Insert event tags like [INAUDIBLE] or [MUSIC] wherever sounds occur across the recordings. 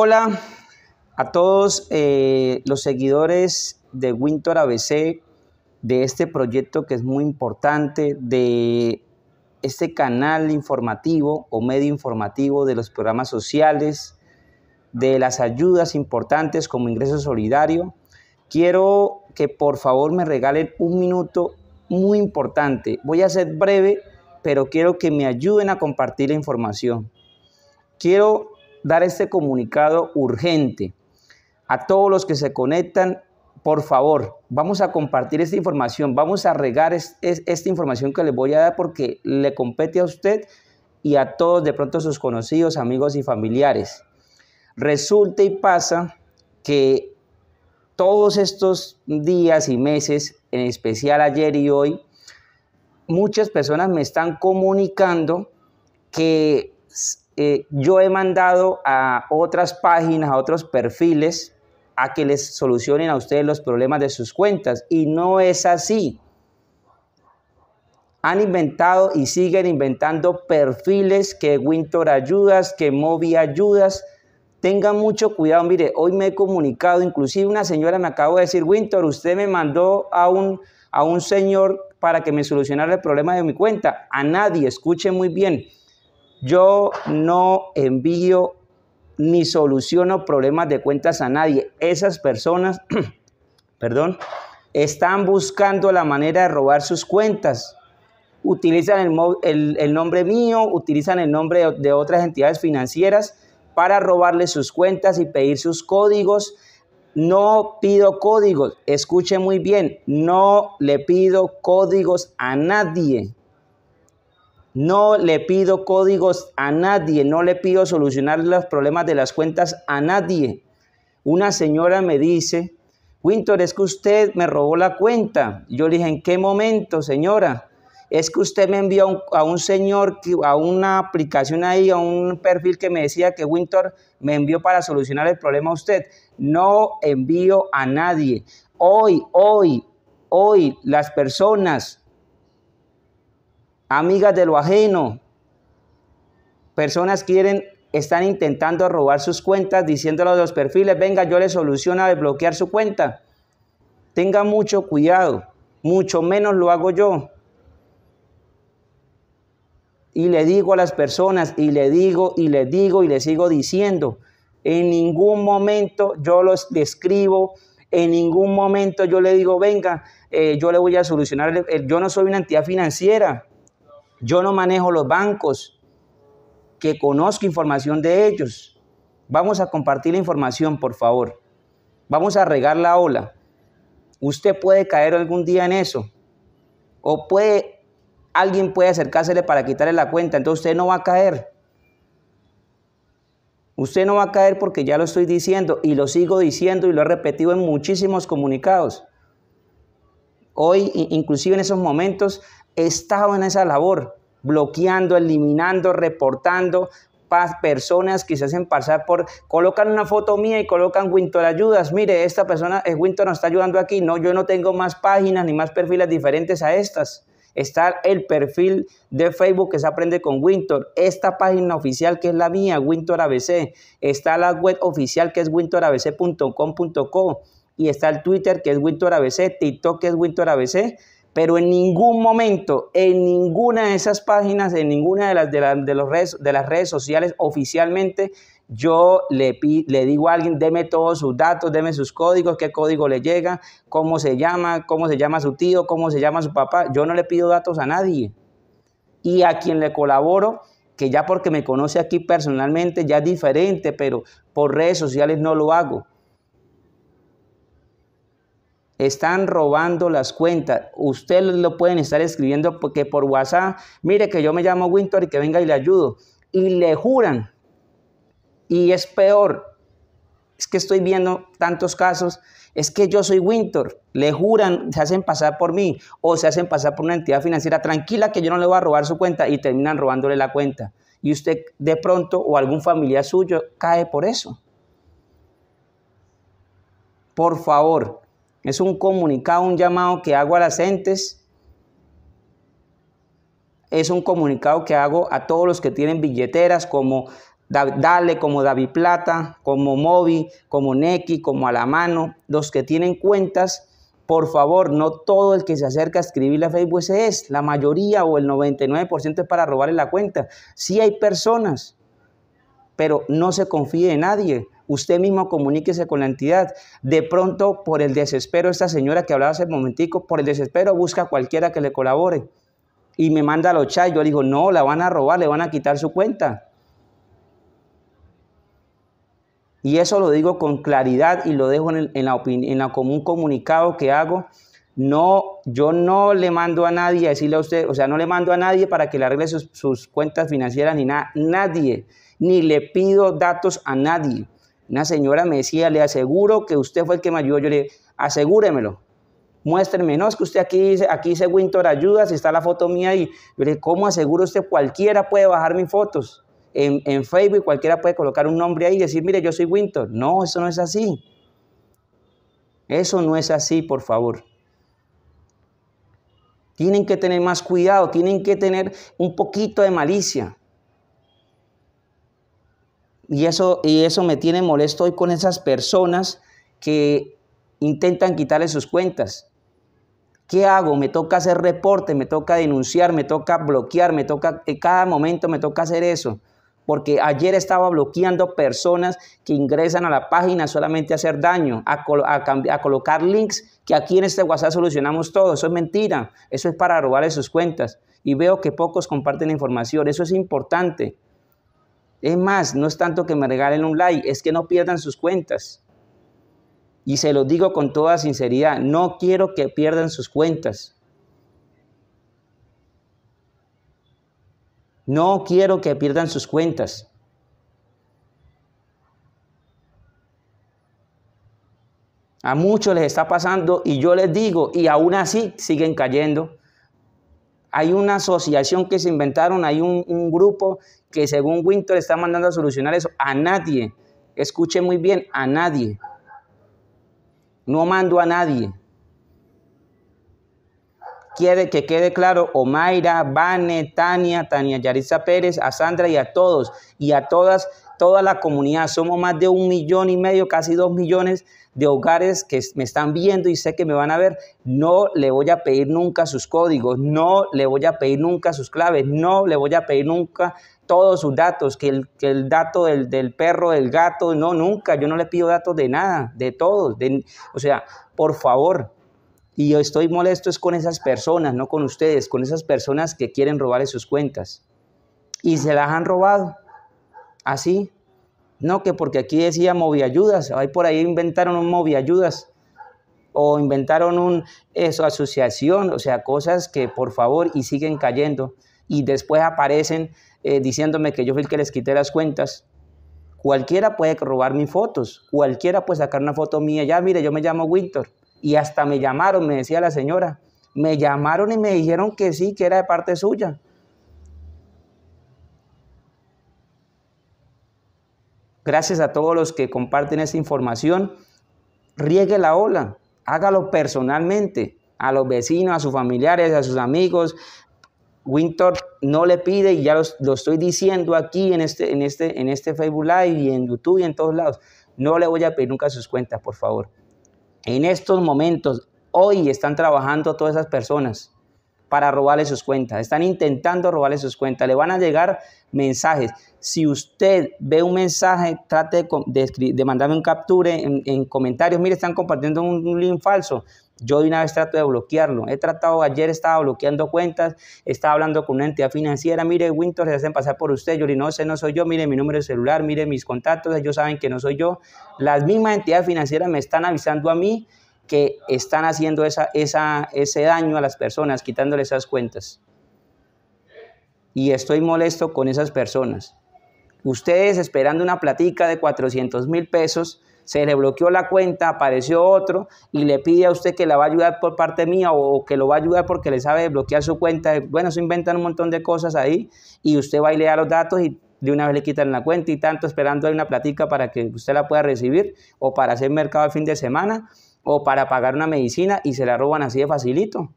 Hola a todos eh, los seguidores de Winter ABC, de este proyecto que es muy importante, de este canal informativo o medio informativo de los programas sociales, de las ayudas importantes como ingreso solidario. Quiero que por favor me regalen un minuto muy importante. Voy a ser breve, pero quiero que me ayuden a compartir la información. Quiero dar este comunicado urgente. A todos los que se conectan, por favor, vamos a compartir esta información, vamos a regar esta información que les voy a dar porque le compete a usted y a todos de pronto sus conocidos, amigos y familiares. Resulta y pasa que todos estos días y meses, en especial ayer y hoy, muchas personas me están comunicando que eh, yo he mandado a otras páginas, a otros perfiles, a que les solucionen a ustedes los problemas de sus cuentas. Y no es así. Han inventado y siguen inventando perfiles que Winter ayudas, que Moby ayudas. Tengan mucho cuidado. Mire, hoy me he comunicado, inclusive una señora me acabó de decir, Winter, usted me mandó a un, a un señor para que me solucionara el problema de mi cuenta. A nadie, escuche muy bien. Yo no envío ni soluciono problemas de cuentas a nadie. Esas personas, [CLEARS THROAT] perdón, están buscando la manera de robar sus cuentas. Utilizan el, nombre mío, utilizan el nombre de, de otras entidades financieras para robarle sus cuentas y pedir sus códigos. No pido códigos, escuche muy bien, no le pido códigos a nadie. No le pido códigos a nadie, no le pido solucionar los problemas de las cuentas a nadie. Una señora me dice, Winter, es que usted me robó la cuenta. Yo le dije, ¿en qué momento, señora? Es que usted me envió a un, señor, a una aplicación ahí, a un perfil que me decía que Winter me envió para solucionar el problema a usted. No envío a nadie. Hoy, hoy, hoy las personas amigas de lo ajeno. Personas quieren, están intentando robar sus cuentas, diciéndolo a los perfiles, venga, yo le soluciono a desbloquear su cuenta. Tenga mucho cuidado, mucho menos lo hago yo. Y le digo a las personas, y le digo, y le digo, y le sigo diciendo, en ningún momento yo los describo, en ningún momento yo le digo, venga, eh, yo le voy a solucionar, yo no soy una entidad financiera, yo no manejo los bancos, que conozco información de ellos. Vamos a compartir la información, por favor. Vamos a regar la ola. Usted puede caer algún día en eso. O puede, alguien puede acercársele para quitarle la cuenta. Entonces usted no va a caer. Usted no va a caer porque ya lo estoy diciendo y lo sigo diciendo y lo he repetido en muchísimos comunicados. Hoy, inclusive en esos momentos, he estado en esa labor, bloqueando, eliminando, reportando personas que se hacen pasar por, colocan una foto mía y colocan Winter ayudas, mire, esta persona, es eh, Winter nos está ayudando aquí, no, yo no tengo más páginas ni más perfiles diferentes a estas. Está el perfil de Facebook que se aprende con Winter, esta página oficial que es la mía, Winter ABC, está la web oficial que es winterabc.com.co, y está el Twitter que es Winter ABC, TikTok que es Winter ABC, pero en ningún momento, en ninguna de esas páginas, en ninguna de las, de, las de redes, las redes sociales oficialmente, yo le, le digo a alguien, deme todos sus datos, deme sus códigos, qué código le llega, cómo se llama, cómo se llama su tío, cómo se llama su papá. Yo no le pido datos a nadie. Y a quien le colaboro, que ya porque me conoce aquí personalmente, ya es diferente, pero por redes sociales no lo hago están robando las cuentas. Ustedes lo pueden estar escribiendo porque por WhatsApp, mire que yo me llamo Winter y que venga y le ayudo. Y le juran. Y es peor. Es que estoy viendo tantos casos. Es que yo soy Winter. Le juran, se hacen pasar por mí o se hacen pasar por una entidad financiera. Tranquila que yo no le voy a robar su cuenta y terminan robándole la cuenta. Y usted de pronto o algún familiar suyo cae por eso. Por favor, es un comunicado, un llamado que hago a las entes. Es un comunicado que hago a todos los que tienen billeteras como Dale, como David Plata, como Moby, como Neki, como mano. los que tienen cuentas, por favor, no todo el que se acerca a escribirle a Facebook ese es, la mayoría o el 99% es para robarle la cuenta. Sí hay personas, pero no se confíe en nadie usted mismo comuníquese con la entidad. De pronto, por el desespero, esta señora que hablaba hace un momentico, por el desespero busca a cualquiera que le colabore y me manda los chats. Yo le digo, no, la van a robar, le van a quitar su cuenta. Y eso lo digo con claridad y lo dejo en, la en la, común comunicado que hago. No, yo no le mando a nadie a decirle a usted, o sea, no le mando a nadie para que le arregle sus, sus cuentas financieras ni nada, nadie, ni le pido datos a nadie. Una señora me decía, le aseguro que usted fue el que me ayudó. Yo le dije, asegúremelo. Muéstreme, no, es que usted aquí dice, aquí dice Winter ayuda, si está la foto mía ahí. Yo le dije, ¿cómo aseguro usted? Cualquiera puede bajar mis fotos. En, en Facebook cualquiera puede colocar un nombre ahí y decir, mire, yo soy Winter. No, eso no es así. Eso no es así, por favor. Tienen que tener más cuidado, tienen que tener un poquito de malicia. Y eso, y eso me tiene molesto hoy con esas personas que intentan quitarle sus cuentas. ¿Qué hago? Me toca hacer reporte, me toca denunciar, me toca bloquear, me toca, en cada momento me toca hacer eso. Porque ayer estaba bloqueando personas que ingresan a la página solamente a hacer daño, a, a, colocar links que aquí en este WhatsApp solucionamos todo. Eso es mentira, eso es para robarle sus cuentas. Y veo que pocos comparten información, eso es importante. Es más, no es tanto que me regalen un like, es que no pierdan sus cuentas. Y se lo digo con toda sinceridad, no quiero que pierdan sus cuentas. No quiero que pierdan sus cuentas. A muchos les está pasando y yo les digo, y aún así siguen cayendo. Hay una asociación que se inventaron, hay un, grupo que según Winter está mandando a solucionar eso. A nadie, escuche muy bien, a nadie. No mando a nadie. Quiere que quede claro, Omaira, Vane, Tania, Tania Yaritza Pérez, a Sandra y a todos y a todas toda la comunidad. Somos más de un millón y medio, casi dos millones de hogares que me están viendo y sé que me van a ver. No le voy a pedir nunca sus códigos, no le voy a pedir nunca sus claves, no le voy a pedir nunca todos sus datos, que el, dato del, perro, del gato, no, nunca, yo no le pido datos de nada, de todos. De, o sea, por favor, y yo estoy molesto es con esas personas, no con ustedes, con esas personas que quieren robar sus cuentas. Y se las han robado así. No, que porque aquí decía moviayudas, ahí por ahí inventaron un moviayudas o inventaron un eso, asociación, o sea, cosas que por favor y siguen cayendo y después aparecen eh, diciéndome que yo fui el que les quité las cuentas. Cualquiera puede robar mis fotos, cualquiera puede sacar una foto mía, ya mire, yo me llamo Winter y hasta me llamaron, me decía la señora, me llamaron y me dijeron que sí, que era de parte suya. Gracias a todos los que comparten esta información. Riegue la ola, hágalo personalmente, a los vecinos, a sus familiares, a sus amigos. Winter no le pide, y ya lo estoy diciendo aquí en este, en, este, en este Facebook Live y en YouTube y en todos lados, no le voy a pedir nunca sus cuentas, por favor. En estos momentos, hoy están trabajando todas esas personas para robarle sus cuentas. Están intentando robarle sus cuentas. Le van a llegar mensajes. Si usted ve un mensaje, trate de, de, mandarme un capture en, comentarios. Mire, están compartiendo un, link falso. Yo de una vez trato de bloquearlo. He tratado, ayer estaba bloqueando cuentas, estaba hablando con una entidad financiera. Mire, Winter, se hacen pasar por usted. Yo no sé, no soy yo. Mire mi número de celular, mire mis contactos. Ellos saben que no soy yo. Las mismas entidades financieras me están avisando a mí que están haciendo ese daño a las personas, quitándole esas cuentas. Y estoy molesto con esas personas. Ustedes esperando una platica de 400 mil pesos, se le bloqueó la cuenta, apareció otro y le pide a usted que la va a ayudar por parte mía o que lo va a ayudar porque le sabe bloquear su cuenta. Bueno, se inventan un montón de cosas ahí y usted va a le los datos y de una vez le quitan la cuenta y tanto esperando hay una platica para que usted la pueda recibir o para hacer mercado el fin de semana o para pagar una medicina y se la roban así de facilito.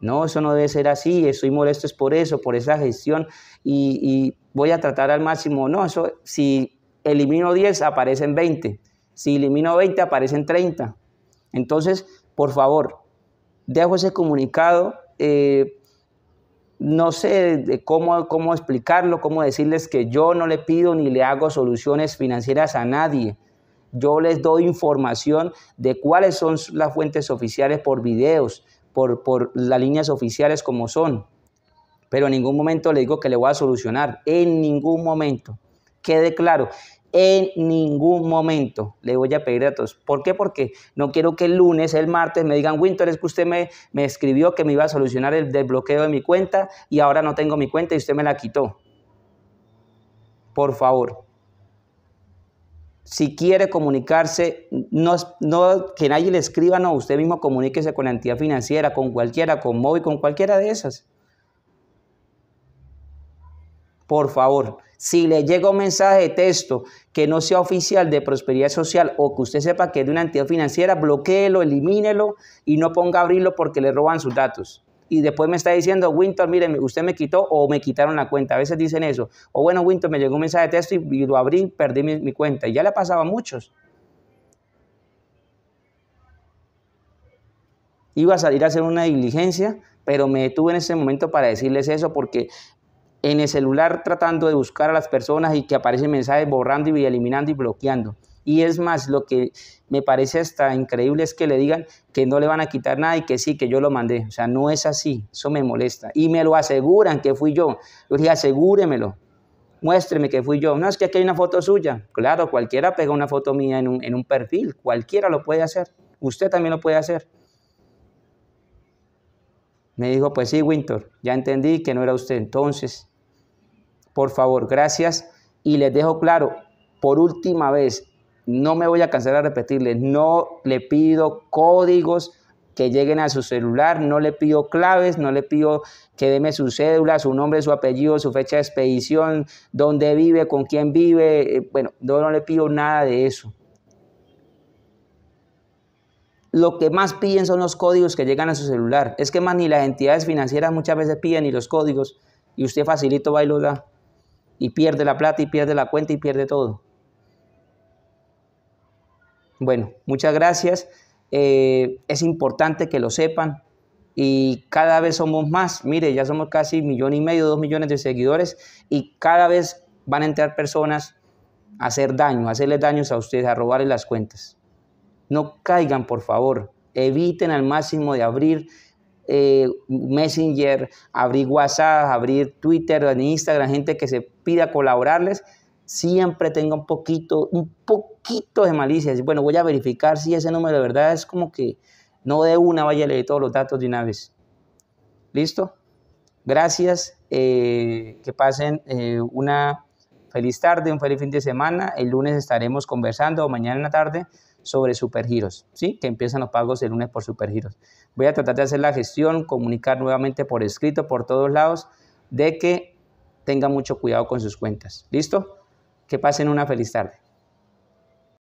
No, eso no debe ser así, estoy molesto es por eso, por esa gestión y, voy a tratar al máximo. No, eso si elimino 10 aparecen 20, si elimino 20 aparecen 30. Entonces, por favor, dejo ese comunicado. Eh, no sé cómo, cómo explicarlo, cómo decirles que yo no le pido ni le hago soluciones financieras a nadie. Yo les doy información de cuáles son las fuentes oficiales por videos, por, por las líneas oficiales como son. Pero en ningún momento le digo que le voy a solucionar, en ningún momento. Quede claro en ningún momento le voy a pedir datos. ¿Por qué? Porque no quiero que el lunes, el martes me digan, Winter, es que usted me, me escribió que me iba a solucionar el desbloqueo de mi cuenta y ahora no tengo mi cuenta y usted me la quitó. Por favor. Si quiere comunicarse, no, no, que nadie le escriba, no, usted mismo comuníquese con la entidad financiera, con cualquiera, con móvil, con cualquiera de esas por favor, si le llega un mensaje de texto que no sea oficial de prosperidad social o que usted sepa que es de una entidad financiera, bloqueelo, elimínelo y no ponga a abrirlo porque le roban sus datos. Y después me está diciendo, Winter, mire, usted me quitó o me quitaron la cuenta. A veces dicen eso. O bueno, Winter, me llegó un mensaje de texto y, lo abrí, perdí mi, cuenta. Y ya le pasaba a muchos. Iba a salir a hacer una diligencia, pero me detuve en ese momento para decirles eso porque en el celular tratando de buscar a las personas y que aparecen mensajes borrando y eliminando y bloqueando. Y es más, lo que me parece hasta increíble es que le digan que no le van a quitar nada y que sí, que yo lo mandé. O sea, no es así, eso me molesta. Y me lo aseguran que fui yo. Yo dije, asegúremelo, muéstreme que fui yo. No, es que aquí hay una foto suya. Claro, cualquiera pega una foto mía en un, en un perfil, cualquiera lo puede hacer. Usted también lo puede hacer. Me dijo, pues sí, Winter, ya entendí que no era usted. Entonces, por favor, gracias. Y les dejo claro, por última vez, no me voy a cansar de repetirles, no le pido códigos que lleguen a su celular, no le pido claves, no le pido que deme su cédula, su nombre, su apellido, su fecha de expedición, dónde vive, con quién vive, eh, bueno, no, le pido nada de eso. Lo que más piden son los códigos que llegan a su celular. Es que más ni las entidades financieras muchas veces piden ni los códigos y usted facilito va y da y pierde la plata y pierde la cuenta y pierde todo. Bueno, muchas gracias. Eh, es importante que lo sepan y cada vez somos más. Mire, ya somos casi millón y medio, dos millones de seguidores y cada vez van a entrar personas a hacer daño, a hacerles daños a ustedes, a robarles las cuentas. No caigan, por favor. Eviten al máximo de abrir eh, Messenger, abrir WhatsApp, abrir Twitter, en Instagram, gente que se pida colaborarles, siempre tenga un poquito, un poquito de malicia. Bueno, voy a verificar si ese número de verdad es como que no de una vaya a leer todos los datos de una vez. ¿Listo? Gracias. Eh, que pasen eh, una feliz tarde, un feliz fin de semana. El lunes estaremos conversando mañana en la tarde sobre supergiros, ¿sí? que empiezan los pagos el lunes por supergiros. Voy a tratar de hacer la gestión, comunicar nuevamente por escrito, por todos lados, de que tengan mucho cuidado con sus cuentas. ¿Listo? Que pasen una feliz tarde.